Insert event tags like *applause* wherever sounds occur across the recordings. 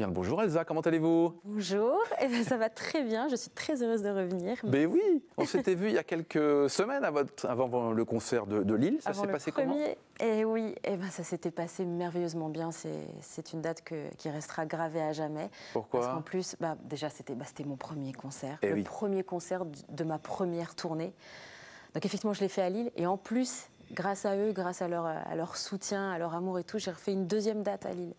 Bien bonjour Elsa, comment allez-vous Bonjour, eh ben, ça va très bien, je suis très heureuse de revenir. Mais ben oui, on s'était vu il y a quelques semaines avant le concert de, Lille, ça s'est passé premier, comment Eh oui, eh ben, ça s'était passé merveilleusement bien, c'est une date qui restera gravée à jamais. Pourquoi Parce qu'en plus, bah, déjà bah, c'était mon premier concert, eh le premier concert de ma première tournée. Donc effectivement je l'ai fait à Lille et en plus grâce à eux, grâce à leur, à leur soutien, à leur amour et tout, j'ai refait une deuxième date à Lille.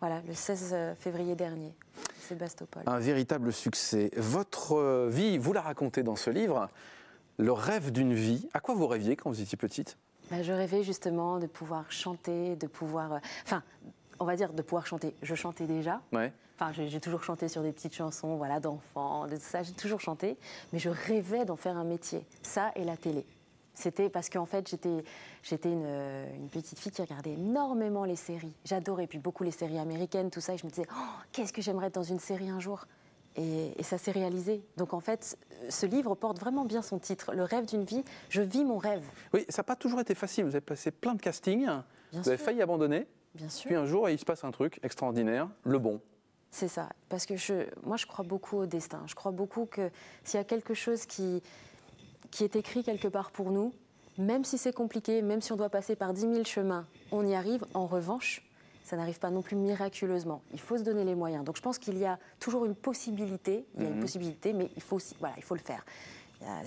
Voilà, le 16 euh, février dernier. Sébastopol. Un véritable succès. Votre euh, vie, vous la racontez dans ce livre, le rêve d'une vie. À quoi vous rêviez quand vous étiez petite bah, Je rêvais justement de pouvoir chanter, de pouvoir. Euh, enfin, on va dire de pouvoir chanter. Je chantais déjà. Enfin, j'ai toujours chanté sur des petites chansons, voilà, d'enfants, de ça. J'ai toujours chanté, mais je rêvais d'en faire un métier. Ça et la télé. C'était parce qu'en fait, j'étais, j'étais euh, une, petite fille qui regardait énormément les séries. J'adorais, puis beaucoup les séries américaines, tout ça. Et je me disais, oh, qu'est-ce que j'aimerais être dans une série un jour et, ça s'est réalisé. Donc en fait, ce livre porte vraiment bien son titre, Le rêve d'une vie, je vis mon rêve. Oui, ça n'a pas toujours été facile. Vous avez passé plein de castings, vous avez failli abandonner. Bien sûr. Puis un jour, il se passe un truc extraordinaire, le bon. C'est ça, parce que je, moi je crois beaucoup au destin. Je crois beaucoup que s'il y a quelque chose qui, qui est écrit quelque part pour nous, même si c'est compliqué, même si on doit passer par 10 000 chemins, on y arrive. En revanche, ça n'arrive pas non plus miraculeusement. Il faut se donner les moyens. Donc je pense qu'il y a toujours une possibilité, il y a une mhm. possibilité, mais il faut, aussi, voilà, il faut le faire.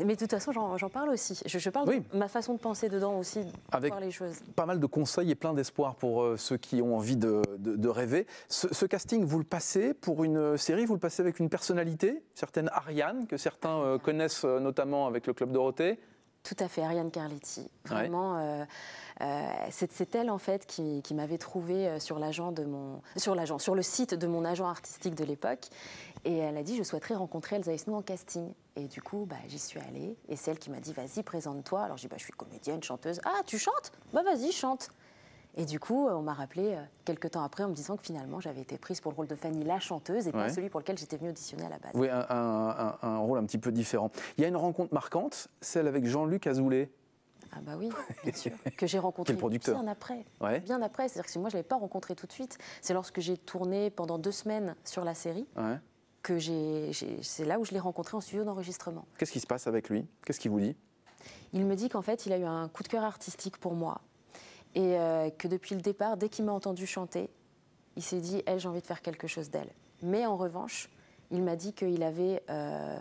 Mais de toute façon, j'en parle aussi. Je, parle de ma façon de penser dedans aussi, de Avec les choses. Pas mal de conseils et plein d'espoir pour euh, ceux qui ont envie de, rêver. Ce, casting, vous le passez pour une euh, série, vous le passez avec une personnalité, certaine Ariane, que certains euh, connaissent notamment avec le Club Dorothée tout à fait, Ariane Carletti. Vraiment, euh, euh, c'est elle en fait qui, m'avait trouvé euh, sur l'agent de mon, sur l'agent, sur le site de mon agent artistique de l'époque, et elle a dit je souhaiterais rencontrer Elsa Esnou en casting. Et du coup, bah, j'y suis allée, et c'est elle qui m'a dit vas-y présente-toi. Alors j'ai dit bah, je suis comédienne, chanteuse. Ah tu chantes Bah vas-y chante. Et du coup, euh, on m'a rappelé euh, quelques temps après en me disant que finalement j'avais été prise pour le rôle de Fanny la chanteuse et pas celui pour lequel j'étais venue auditionner à la base. Oui, un, rôle un petit peu différent. Il y a une rencontre marquante, celle avec Jean-Luc Azoulay. Ah bah oui, *laughs* bien sûr, que j'ai rencontré bien après. Bien après, c'est-à-dire que moi je ne l'avais pas rencontré tout de suite. C'est lorsque j'ai tourné pendant deux semaines sur la série. Ouais. que C'est là où je l'ai rencontré en studio d'enregistrement. Qu'est-ce qui se passe avec lui Qu'est-ce qu'il vous dit Il me dit qu'en fait, il a eu un coup de cœur artistique pour moi et euh, que depuis le départ, dès qu'il m'a entendu chanter, il s'est dit, elle, j'ai envie de faire quelque chose d'elle. Mais en revanche, il m'a dit qu'il avait... Euh,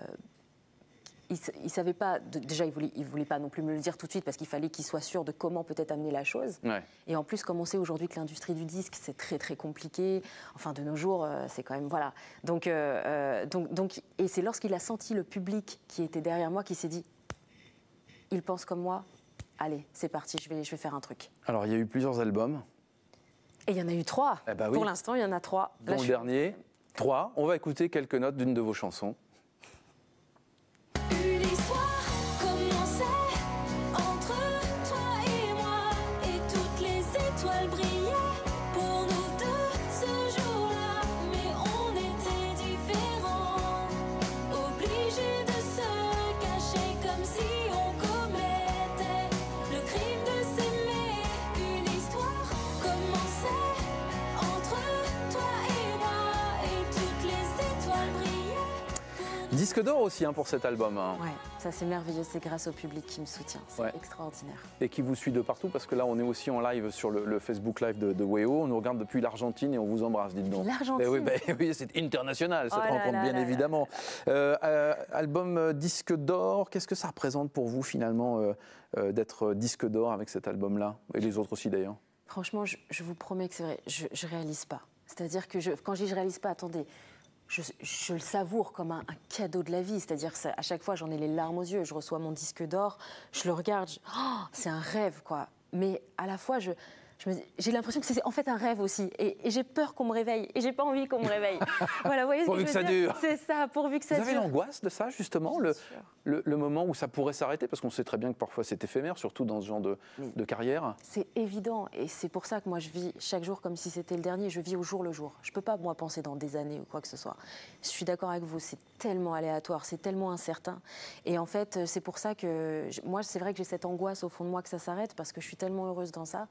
il, ne savait pas, déjà il voulait, voulait pas non plus me le dire tout de suite parce qu'il fallait qu'il soit sûr de comment peut-être amener la chose. Et en plus, comme on sait aujourd'hui que l'industrie du disque c'est très très compliqué, enfin de nos jours euh, c'est quand même voilà. Donc donc donc et c'est lorsqu'il a senti le public qui était derrière moi qui s'est dit, il pense comme moi, allez, c'est parti, je vais, je vais faire un truc Alors, il y a eu plusieurs albums. Et il y en a eu trois. Eh bah pour l'instant, il y en a trois. Bon, le dernier, trois. On va écouter quelques notes d'une de vos chansons. entre toi et moi, et toutes les étoiles brillaient pour nous. Disque d'or aussi hein, pour cet album. Hein. ça c'est merveilleux, c'est grâce au public qui me soutient, c'est extraordinaire. Et qui vous suit de partout parce que là on est aussi en live sur le, Facebook Live de, de on nous regarde depuis l'Argentine et on vous embrasse, dites donc. L'Argentine eh ben, *laughs* oui, c'est international cette oh rencontre bien évidemment. Euh, euh, album euh, disque d'or, qu'est-ce que ça représente pour vous finalement d'être disque d'or avec cet album-là et les autres aussi d'ailleurs Franchement, je, vous promets que c'est vrai, je, ne réalise pas. C'est-à-dire que quand je dis je réalise pas, attendez, je, le savoure comme un, cadeau de la vie. C'est-à-dire, à chaque fois, j'en ai les larmes aux yeux. Je reçois mon disque d'or, je le regarde, oh, c'est un rêve, quoi. Mais à la fois, je, j'ai l'impression que c'est en fait un rêve aussi. Et, j'ai peur qu'on me réveille. Et j'ai pas envie qu'on me réveille. *laughs* voilà, vous voyez ce que, je veux ça C'est ça, pourvu que ça dure. Vous avez l'angoisse de ça, justement, le, le, moment où ça pourrait s'arrêter Parce qu'on sait très bien que parfois c'est éphémère, surtout dans ce genre de, de carrière. C'est évident. Et c'est pour ça que moi, je vis chaque jour comme si c'était le dernier. Je vis au jour le jour. Je peux pas, moi, penser dans des années ou quoi que ce soit. Je suis d'accord avec vous. C'est tellement aléatoire, c'est tellement incertain. Et en fait, euh, c'est pour ça que moi, c'est vrai que j'ai cette angoisse au fond de moi que ça s'arrête parce que je suis tellement heureuse dans ça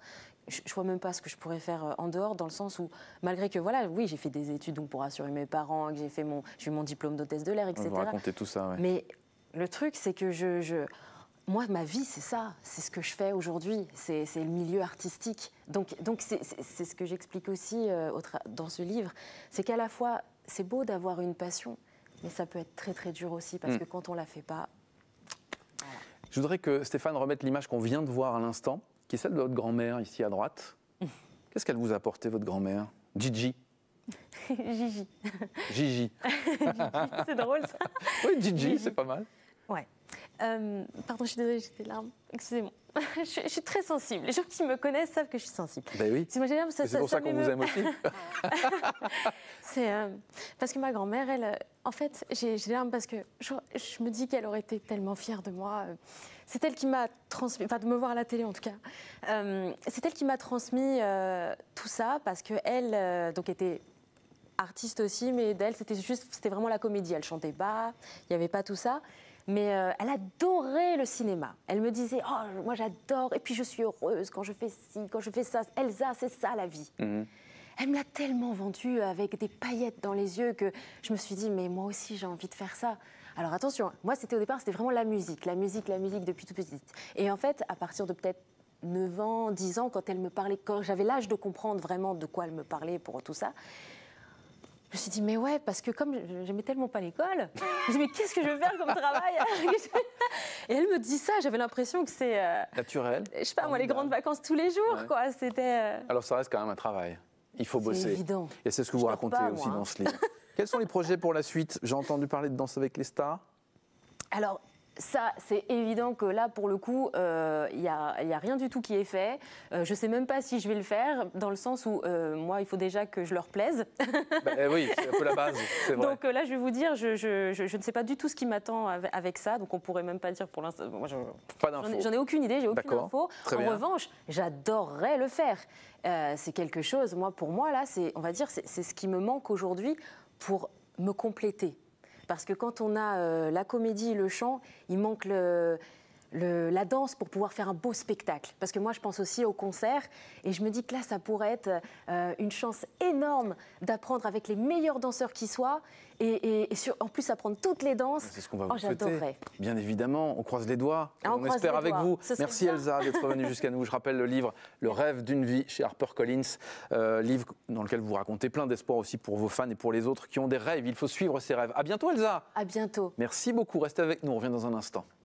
je ne vois même pas ce que je pourrais faire euh, en dehors, dans le sens où, malgré que, voilà, oui, j'ai fait des études donc pour assurer mes parents, que j'ai fait mon, eu mon diplôme d'hôtesse de l'air, etc. Vous racontez tout ça, ouais. Mais le truc, c'est que je, moi, ma vie, c'est ça, c'est ce que je fais aujourd'hui, c'est le milieu artistique. Donc, donc c'est ce que j'explique aussi euh, dans ce livre, c'est qu'à la fois, c'est beau d'avoir une passion, mais ça peut être très très dur aussi, parce hmm. que quand on la fait pas... Voilà. Je voudrais que Stéphane remette l'image qu'on vient de voir à l'instant qui est celle de votre grand-mère ici à droite. *laughs* Qu'est-ce qu'elle vous a apporté, votre grand-mère Gigi. *laughs* Gigi. *laughs* Gigi. C'est drôle ça. Oui, Gigi. c'est pas mal. Ouais. Euh, pardon, je suis désolée, j'ai des larmes. Excusez-moi. *laughs* je, suis très sensible. Les gens qui me connaissent savent que je suis sensible. Ben oui. C'est pour ça, qu'on vous aime aussi. *laughs* *laughs* c'est euh, parce que ma grand-mère, elle, euh, en fait, j'ai des larmes parce que je, me dis qu'elle aurait été tellement fière de moi. C'est elle qui m'a transmis, enfin de me voir à la télé en tout cas. c'est elle qui m'a transmis tout ça parce que elle, donc était artiste aussi, mais d'elle, c'était juste, c'était vraiment la comédie. Elle chantait pas, il n'y avait pas tout ça. Mais euh, elle adorait le cinéma. Elle me disait, oh, moi j'adore, et puis je suis heureuse quand je fais ci, quand je fais ça. Elsa, c'est ça la vie. Mhm. Elle me l'a tellement vendue avec des paillettes dans les yeux que je me suis dit, mais moi aussi j'ai envie de faire ça. Alors attention, moi c'était au départ, c'était vraiment la musique, la musique, la musique depuis tout petit. Et en fait, à partir de peut-être 9 ans, 10 ans, quand elle me parlait, quand j'avais l'âge de comprendre vraiment de quoi elle me parlait pour tout ça, je me suis dit, mais ouais, parce que comme j'aimais tellement pas l'école, je me suis dit, mais qu'est-ce que je vais faire comme travail *laughs* Et elle me dit ça, j'avais l'impression que c'est. Euh, Naturel. Je sais pas, moi, les grandes vacances tous les jours, quoi. C'était. Euh, Alors, ça reste quand même un travail. Il faut bosser. évident. Et c'est ce que vous racontez aussi hein. dans ce livre. *laughs* Quels sont les projets pour la suite J'ai entendu parler de Danse avec les stars. Alors, ça, c'est évident que là, pour le coup, il euh, n'y a, y a, rien du tout qui est fait. Euh, je ne sais même pas si je vais le faire, dans le sens où euh, moi, il faut déjà que je leur plaise. *laughs* Bah, eh oui, c'est un peu la base. Vrai. Donc là, je vais vous dire, je, ne sais pas du tout ce qui m'attend avec, ça. Donc on ne pourrait même pas dire pour l'instant. Pas J'en ai, aucune idée, j'ai aucune info. en revanche, j'adorerais le faire. c'est quelque chose, moi, pour moi, là, on va dire, c'est ce qui me manque aujourd'hui pour me compléter parce que quand on a euh, la comédie et le chant, il manque le, la danse pour pouvoir faire un beau spectacle. Parce que moi, je pense aussi au concert et je me dis que là, ça pourrait être euh, une chance énorme d'apprendre avec les meilleurs danseurs qui soient et, en plus apprendre toutes les danses. C'est ce qu'on va oh, vous souhaiter. Bien évidemment, on croise les doigts. Ah, on, espère avec vous. Merci Elsa d'être venue *laughs* jusqu'à nous. Je rappelle le livre Le rêve d'une vie chez HarperCollins, Collins euh, livre dans lequel vous racontez plein d'espoir aussi pour vos fans et pour les autres qui ont des rêves. Il faut suivre ces rêves. À bientôt Elsa. À bientôt. Merci beaucoup. Restez avec nous. On revient dans un instant.